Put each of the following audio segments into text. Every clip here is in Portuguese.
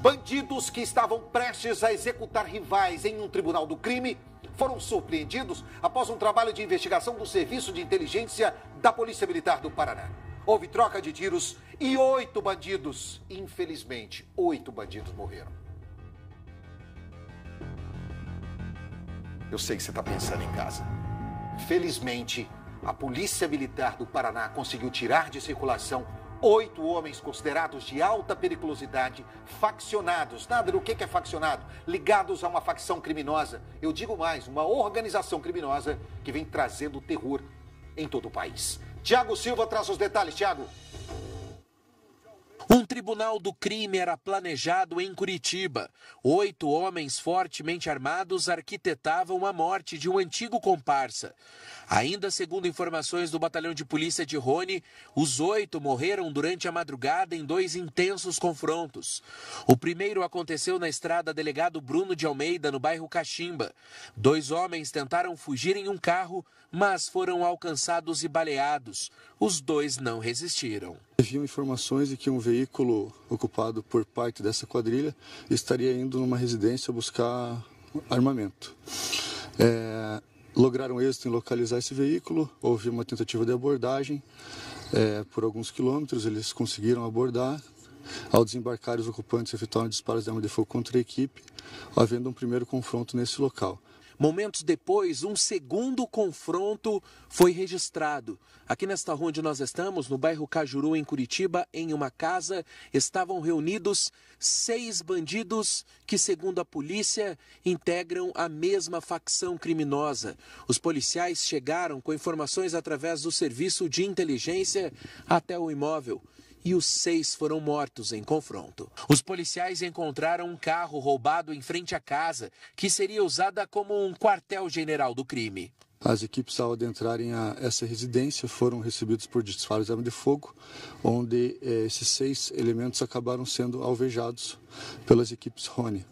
Bandidos que estavam prestes a executar rivais em um tribunal do crime foram surpreendidos após um trabalho de investigação do Serviço de Inteligência da Polícia Militar do Paraná. Houve troca de tiros e oito bandidos, infelizmente, oito bandidos morreram. Eu sei que você está pensando em casa. Felizmente, a Polícia Militar do Paraná conseguiu tirar de circulação Oito homens considerados de alta periculosidade, faccionados. Nada do que é faccionado? Ligados a uma facção criminosa. Eu digo mais, uma organização criminosa que vem trazendo terror em todo o país. Tiago Silva traz os detalhes. Tiago. Um tribunal do crime era planejado em Curitiba. Oito homens fortemente armados arquitetavam a morte de um antigo comparsa. Ainda segundo informações do batalhão de polícia de Rony, os oito morreram durante a madrugada em dois intensos confrontos. O primeiro aconteceu na estrada Delegado Bruno de Almeida, no bairro Caximba. Dois homens tentaram fugir em um carro, mas foram alcançados e baleados. Os dois não resistiram. Haviam informações de que um veículo veículo ocupado por parte dessa quadrilha estaria indo numa residência buscar armamento. É, lograram êxito em localizar esse veículo, houve uma tentativa de abordagem. É, por alguns quilômetros eles conseguiram abordar. Ao desembarcar, os ocupantes efetuaram disparos de arma de fogo contra a equipe, havendo um primeiro confronto nesse local. Momentos depois, um segundo confronto foi registrado. Aqui nesta rua onde nós estamos, no bairro Cajuru, em Curitiba, em uma casa, estavam reunidos seis bandidos que, segundo a polícia, integram a mesma facção criminosa. Os policiais chegaram com informações através do serviço de inteligência até o imóvel e os seis foram mortos em confronto. Os policiais encontraram um carro roubado em frente à casa, que seria usada como um quartel-general do crime. As equipes, ao adentrarem a essa residência, foram recebidos por disparos de arma de fogo, onde eh, esses seis elementos acabaram sendo alvejados pelas equipes Rony.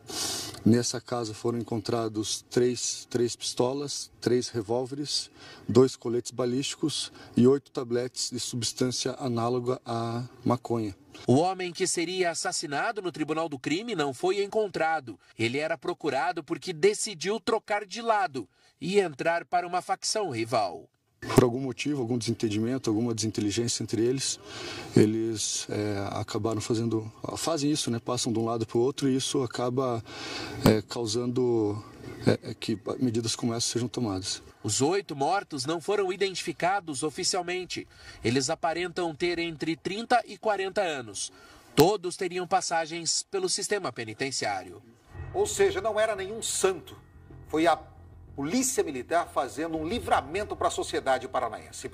Nessa casa foram encontrados três, três pistolas, três revólveres, dois coletes balísticos e oito tabletes de substância análoga à maconha. O homem que seria assassinado no tribunal do crime não foi encontrado. Ele era procurado porque decidiu trocar de lado e entrar para uma facção rival. Por algum motivo, algum desentendimento, alguma desinteligência entre eles, eles é, acabaram fazendo, fazem isso, né? Passam de um lado para o outro e isso acaba é, causando é, é, que medidas como essa sejam tomadas. Os oito mortos não foram identificados oficialmente. Eles aparentam ter entre 30 e 40 anos. Todos teriam passagens pelo sistema penitenciário. Ou seja, não era nenhum santo. Foi a Polícia Militar fazendo um livramento para a sociedade paranaense.